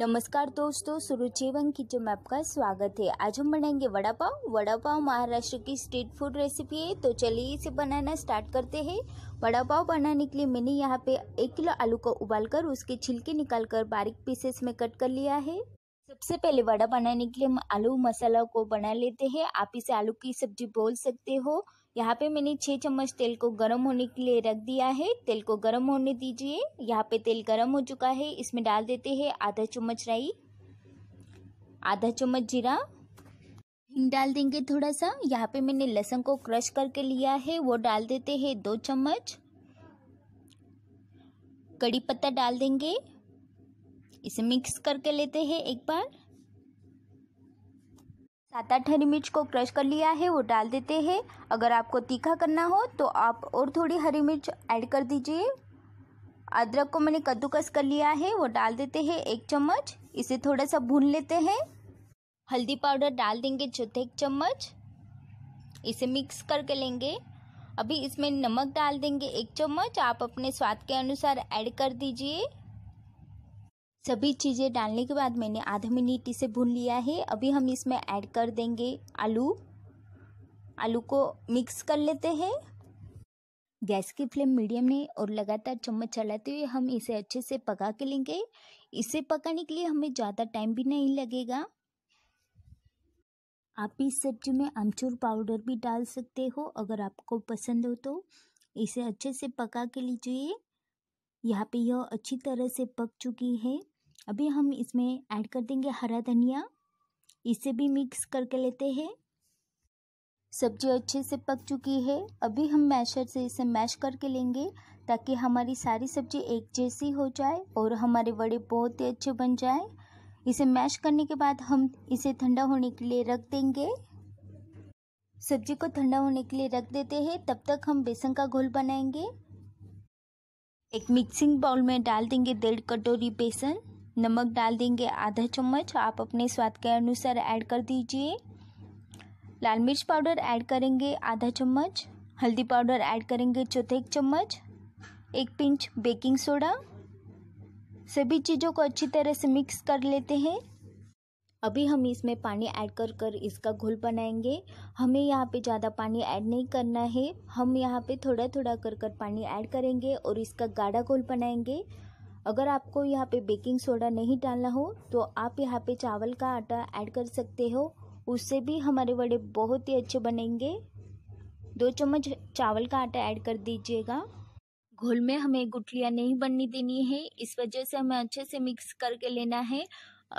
नमस्कार दोस्तों सुरुचिवन किचन में आपका स्वागत है आज हम बनाएंगे वड़ा पाव वड़ा पाव महाराष्ट्र की स्ट्रीट फूड रेसिपी है तो चलिए इसे बनाना स्टार्ट करते हैं वड़ा पाव बनाने के लिए मैंने यहाँ पे एक किलो आलू को उबालकर उसके छिलके निकालकर बारीक पीसेस में कट कर लिया है सबसे पहले वड़ा बनाने के लिए हम आलू मसाला को बना लेते हैं आप इसे आलू की सब्जी बोल सकते हो यहाँ पे मैंने छः चम्मच तेल को गर्म होने के लिए रख दिया है तेल को गर्म होने दीजिए यहाँ पे तेल गर्म हो चुका है इसमें डाल देते हैं आधा चम्मच राई आधा चम्मच जीरा हिंग डाल देंगे थोड़ा सा यहाँ पे मैंने लहसुन को क्रश करके लिया है वो डाल देते हैं दो चम्मच कड़ी पत्ता डाल देंगे इसे मिक्स करके लेते हैं एक बार सात आठ हरी मिर्च को क्रश कर लिया है वो डाल देते हैं अगर आपको तीखा करना हो तो आप और थोड़ी हरी मिर्च ऐड कर दीजिए अदरक को मैंने कद्दूकस कर लिया है वो डाल देते हैं एक चम्मच इसे थोड़ा सा भून लेते हैं हल्दी पाउडर डाल देंगे चौथे एक चम्मच इसे मिक्स करके लेंगे अभी इसमें नमक डाल देंगे एक चम्मच आप अपने स्वाद के अनुसार ऐड कर दीजिए सभी चीज़ें डालने के बाद मैंने आधा मिनट इसे भून लिया है अभी हम इसमें ऐड कर देंगे आलू आलू को मिक्स कर लेते हैं गैस की फ्लेम मीडियम में और लगातार चम्मच चलाते हुए हम इसे अच्छे से पका के लेंगे इसे पकाने के लिए हमें ज़्यादा टाइम भी नहीं लगेगा आप इस सब्जी में अमचूर पाउडर भी डाल सकते हो अगर आपको पसंद हो तो इसे अच्छे से पका के लीजिए यहाँ पे यह अच्छी तरह से पक चुकी है अभी हम इसमें ऐड कर देंगे हरा धनिया इसे भी मिक्स करके लेते हैं सब्जी अच्छे से पक चुकी है अभी हम मैशर से इसे मैश करके लेंगे ताकि हमारी सारी सब्जी एक जैसी हो जाए और हमारे वड़े बहुत ही अच्छे बन जाए इसे मैश करने के बाद हम इसे ठंडा होने के लिए रख देंगे सब्जी को ठंडा होने के लिए रख देते हैं तब तक हम बेसन का घोल बनाएंगे एक मिक्सिंग बाउल में डाल देंगे डेढ़ कटोरी बेसन नमक डाल देंगे आधा चम्मच आप अपने स्वाद के अनुसार ऐड कर दीजिए लाल मिर्च पाउडर ऐड करेंगे आधा चम्मच हल्दी पाउडर ऐड करेंगे चौथे चम्मच एक पिंच बेकिंग सोडा सभी चीज़ों को अच्छी तरह से मिक्स कर लेते हैं अभी हम इसमें पानी ऐड कर कर इसका घोल बनाएंगे हमें यहाँ पे ज़्यादा पानी ऐड नहीं करना है हम यहाँ पे थोड़ा थोड़ा कर कर पानी ऐड करेंगे और इसका गाढ़ा घोल बनाएंगे अगर आपको यहाँ पे बेकिंग सोडा नहीं डालना हो तो आप यहाँ पे चावल का आटा ऐड कर सकते हो उससे भी हमारे वड़े बहुत ही अच्छे बनेंगे दो चम्मच चावल का आटा ऐड कर दीजिएगा घोल में हमें गुठलियाँ नहीं बननी देनी है इस वजह से हमें अच्छे से मिक्स करके लेना है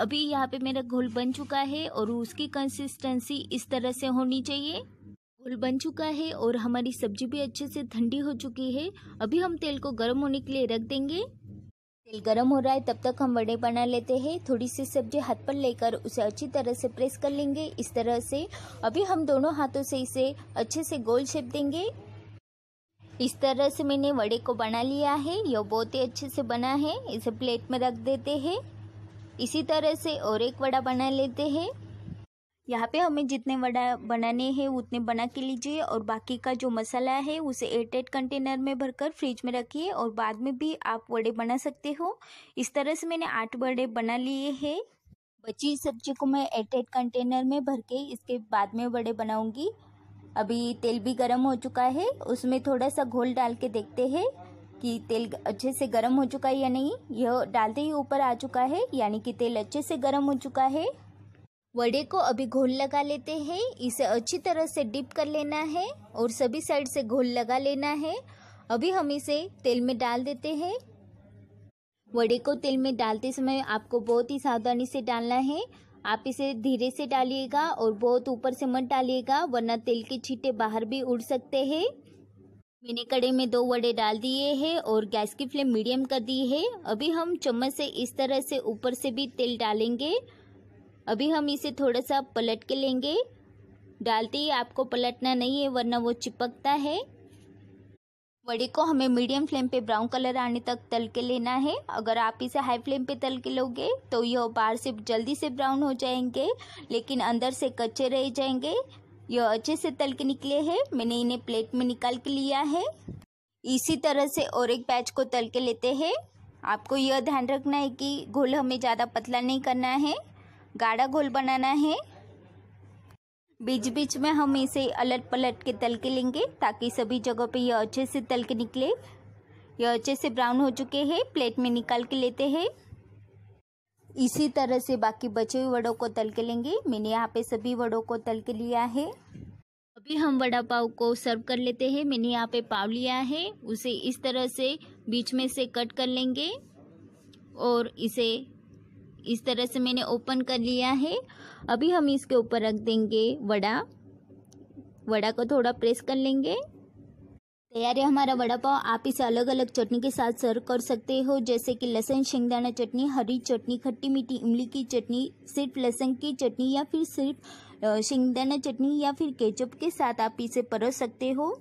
अभी यहाँ पे मेरा घोल बन चुका है और उसकी कंसिस्टेंसी इस तरह से होनी चाहिए घोल बन चुका है और हमारी सब्जी भी अच्छे से ठंडी हो चुकी है अभी हम तेल को गर्म होने के लिए रख देंगे तेल गर्म हो रहा है तब तक हम वड़े बना लेते हैं थोड़ी सी सब्जी हाथ पर लेकर उसे अच्छी तरह से प्रेस कर लेंगे इस तरह से अभी हम दोनों हाथों से इसे अच्छे से गोल शेप देंगे इस तरह से मैंने वड़े को बना लिया है यह बहुत ही अच्छे से बना है इसे प्लेट में रख देते हैं इसी तरह से और एक वड़ा बना लेते हैं यहाँ पे हमें जितने वड़ा बनाने हैं उतने बना के लीजिए और बाकी का जो मसाला है उसे एयरटेट कंटेनर में भरकर फ्रिज में रखिए और बाद में भी आप वड़े बना सकते हो इस तरह से मैंने आठ वड़े बना लिए हैं बची सब्जी को मैं एयरटेट कंटेनर में भर के इसके बाद में वड़े बनाऊंगी अभी तेल भी गर्म हो चुका है उसमें थोड़ा सा घोल डाल के देखते हैं कि तेल अच्छे से गर्म हो चुका है या नहीं यह डालते ही ऊपर आ चुका है यानी कि तेल अच्छे से गर्म हो चुका है वड़े को अभी घोल लगा लेते हैं इसे अच्छी तरह से डिप कर लेना है और सभी साइड से घोल लगा लेना है अभी हम इसे तेल में डाल देते हैं वड़े को तेल में डालते समय आपको बहुत ही सावधानी से डालना है आप इसे धीरे से डालिएगा और बहुत ऊपर से मत डालिएगा वरना तेल के छींटे बाहर भी उड़ सकते हैं मैंने कड़े में दो वड़े डाल दिए हैं और गैस की फ्लेम मीडियम कर दी है अभी हम चम्मच से इस तरह से ऊपर से भी तेल डालेंगे अभी हम इसे थोड़ा सा पलट के लेंगे डालते ही आपको पलटना नहीं है वरना वो चिपकता है वड़े को हमें मीडियम फ्लेम पे ब्राउन कलर आने तक तल के लेना है अगर आप इसे हाई फ्लेम पे तल के लोगे तो यह बाहर से जल्दी से ब्राउन हो जाएंगे लेकिन अंदर से कच्चे रह जाएंगे यह अच्छे से तल के निकले हैं मैंने इन्हें प्लेट में निकाल के लिया है इसी तरह से और एक बैच को तल के लेते हैं आपको यह ध्यान रखना है कि घोल हमें ज़्यादा पतला नहीं करना है गाढ़ा घोल बनाना है बीच बीच में हम इसे अलट पलट के तल के लेंगे ताकि सभी जगह पे यह अच्छे से तल के निकले यह अच्छे से ब्राउन हो चुके हैं प्लेट में निकाल के लेते हैं इसी तरह से बाकी बचे हुए वड़ों को तल के लेंगे मैंने यहाँ पे सभी वड़ों को तल के लिया है अभी हम वड़ा पाव को सर्व कर लेते हैं मैंने यहाँ पे पाव लिया है उसे इस तरह से बीच में से कट कर लेंगे और इसे इस तरह से मैंने ओपन कर लिया है अभी हम इसके ऊपर रख देंगे वड़ा वड़ा को थोड़ा प्रेस कर लेंगे तैयार है हमारा वड़ा पाव आप इसे अलग अलग चटनी के साथ सर्व कर सकते हो जैसे कि लहसुन शेंगदाना चटनी हरी चटनी खट्टी मीठी इमली की चटनी सिर्फ लहसुन की चटनी या फिर सिर्फ शेंगदाना चटनी या फिर केचप के साथ आप इसे परोस सकते हो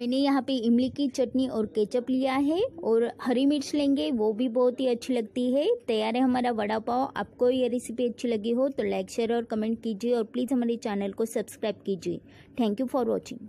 मैंने यहाँ पे इमली की चटनी और केचप लिया है और हरी मिर्च लेंगे वो भी बहुत ही अच्छी लगती है तैयार है हमारा वड़ा पाव आपको ये रेसिपी अच्छी लगी हो तो लाइक शेयर और कमेंट कीजिए और प्लीज़ हमारे चैनल को सब्सक्राइब कीजिए थैंक यू फॉर वॉचिंग